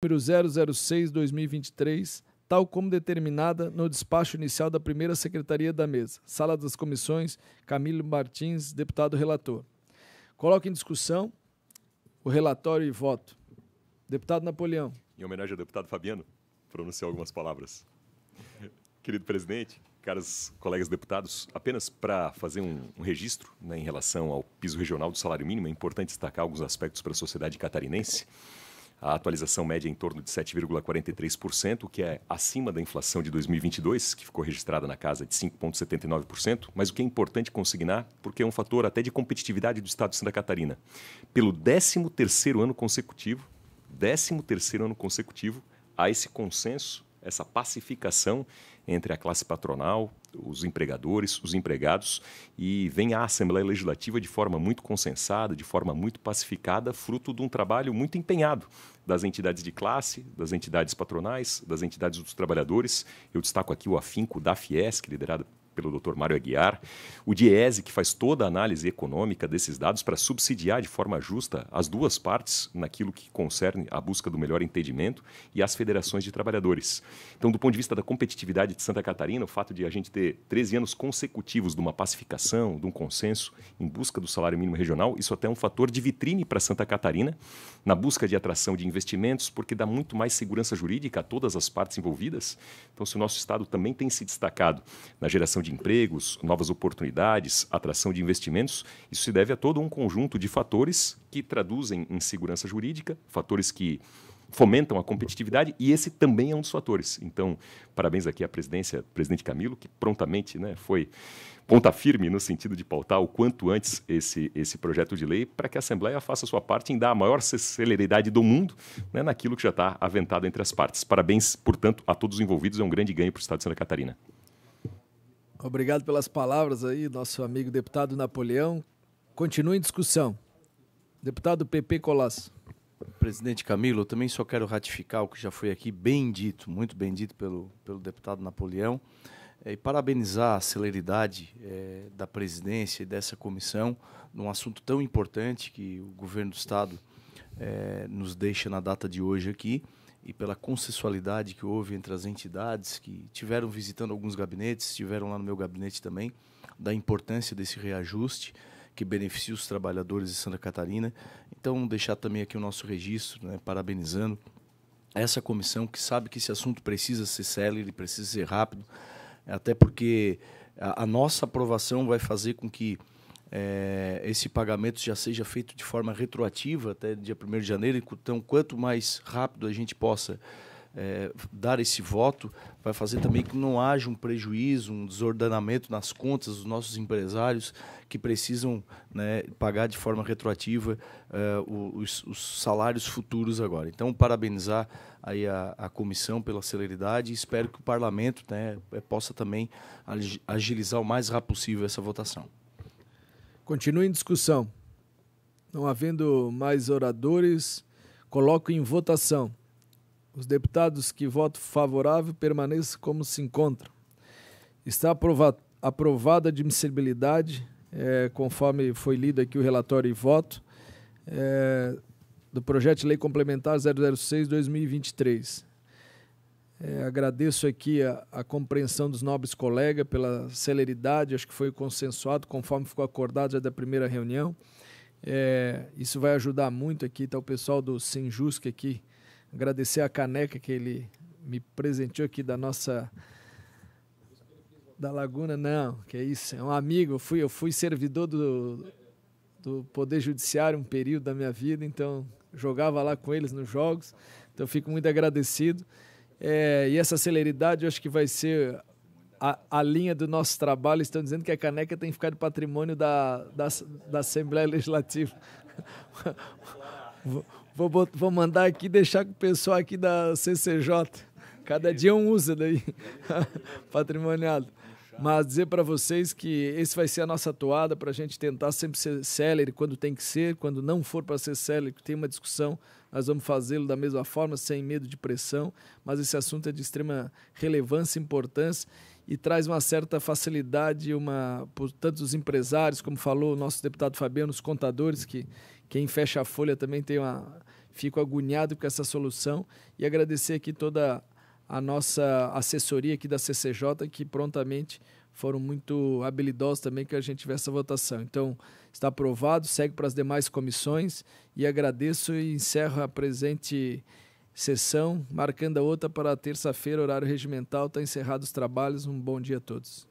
número 006-2023, tal como determinada no despacho inicial da primeira Secretaria da Mesa. Sala das Comissões, Camilo Martins, deputado relator. Coloque em discussão o relatório e voto. Deputado Napoleão. Em homenagem ao deputado Fabiano, pronunciar algumas palavras. Querido presidente, caros colegas deputados, apenas para fazer um, um registro né, em relação ao piso regional do salário mínimo, é importante destacar alguns aspectos para a sociedade catarinense. A atualização média é em torno de 7,43%, o que é acima da inflação de 2022, que ficou registrada na casa de 5,79%, mas o que é importante consignar porque é um fator até de competitividade do Estado de Santa Catarina. Pelo 13º ano consecutivo, 13º ano consecutivo, há esse consenso essa pacificação entre a classe patronal, os empregadores, os empregados, e vem à Assembleia Legislativa de forma muito consensada, de forma muito pacificada, fruto de um trabalho muito empenhado das entidades de classe, das entidades patronais, das entidades dos trabalhadores. Eu destaco aqui o afinco da Fiesc, liderada pelo Dr. Mário Aguiar, o DIESE, que faz toda a análise econômica desses dados para subsidiar de forma justa as duas partes naquilo que concerne a busca do melhor entendimento e as federações de trabalhadores. Então, do ponto de vista da competitividade de Santa Catarina, o fato de a gente ter 13 anos consecutivos de uma pacificação, de um consenso em busca do salário mínimo regional, isso até é um fator de vitrine para Santa Catarina na busca de atração de investimentos, porque dá muito mais segurança jurídica a todas as partes envolvidas. Então, se o nosso Estado também tem se destacado na geração de de empregos, novas oportunidades, atração de investimentos, isso se deve a todo um conjunto de fatores que traduzem em segurança jurídica, fatores que fomentam a competitividade e esse também é um dos fatores. Então, parabéns aqui à presidência, presidente Camilo, que prontamente né, foi ponta firme no sentido de pautar o quanto antes esse, esse projeto de lei para que a Assembleia faça sua parte em dar a maior celeridade do mundo né, naquilo que já está aventado entre as partes. Parabéns, portanto, a todos os envolvidos, é um grande ganho para o Estado de Santa Catarina. Obrigado pelas palavras aí, nosso amigo deputado Napoleão. Continua em discussão. Deputado PP Colasso. Presidente Camilo, eu também só quero ratificar o que já foi aqui bem dito, muito bem dito pelo, pelo deputado Napoleão, é, e parabenizar a celeridade é, da presidência e dessa comissão num assunto tão importante que o governo do Estado é, nos deixa na data de hoje aqui e pela consensualidade que houve entre as entidades que tiveram visitando alguns gabinetes, estiveram lá no meu gabinete também, da importância desse reajuste que beneficia os trabalhadores de Santa Catarina. Então, deixar também aqui o nosso registro, né, parabenizando essa comissão que sabe que esse assunto precisa ser célebre, precisa ser rápido, até porque a, a nossa aprovação vai fazer com que é, esse pagamento já seja feito de forma retroativa até dia 1 de janeiro. Então, quanto mais rápido a gente possa é, dar esse voto, vai fazer também que não haja um prejuízo, um desordenamento nas contas dos nossos empresários que precisam né, pagar de forma retroativa é, os, os, salários futuros agora. Então, parabenizar aí a, a comissão pela celeridade e espero que o parlamento né, possa também agilizar o mais rápido possível essa votação. Continua em discussão. Não havendo mais oradores, coloco em votação. Os deputados que votam favorável permaneçam como se encontram. Está aprovado, aprovada a admissibilidade, é, conforme foi lido aqui o relatório e voto, é, do projeto de lei complementar 006-2023. É, agradeço aqui a, a, compreensão dos nobres colegas pela celeridade, acho que foi consensuado conforme ficou acordado já da primeira reunião. É, isso vai ajudar muito aqui, está o pessoal do Sinjusc aqui. Agradecer a caneca que ele me presenteou aqui da nossa da Laguna, não, que é isso, é um amigo, eu fui, eu fui servidor do, do Poder Judiciário um período da minha vida, então jogava lá com eles nos jogos, então fico muito agradecido. É, e essa celeridade eu acho que vai ser a, a, linha do nosso trabalho. Estão dizendo que a caneca tem que ficar de patrimônio da, da, da Assembleia Legislativa. vou, vou, vou, mandar aqui deixar com o pessoal aqui da CCJ. Cada dia um usa daí, patrimonial. Mas dizer para vocês que esse vai ser a nossa toada para a gente tentar sempre ser célere quando tem que ser, quando não for para ser célere, tem uma discussão, nós vamos fazê-lo da mesma forma, sem medo de pressão. Mas esse assunto é de extrema relevância e importância e traz uma certa facilidade, uma, por tantos empresários, como falou o nosso deputado Fabiano, os contadores, que quem fecha a folha também tem uma. Fico agoniado com essa solução e agradecer aqui toda a a nossa assessoria aqui da CCJ, que prontamente foram muito habilidosos também que a gente tivesse essa votação. Então, está aprovado, segue para as demais comissões e agradeço e encerro a presente sessão, marcando a outra para terça-feira, horário regimental. Está encerrados os trabalhos. Um bom dia a todos.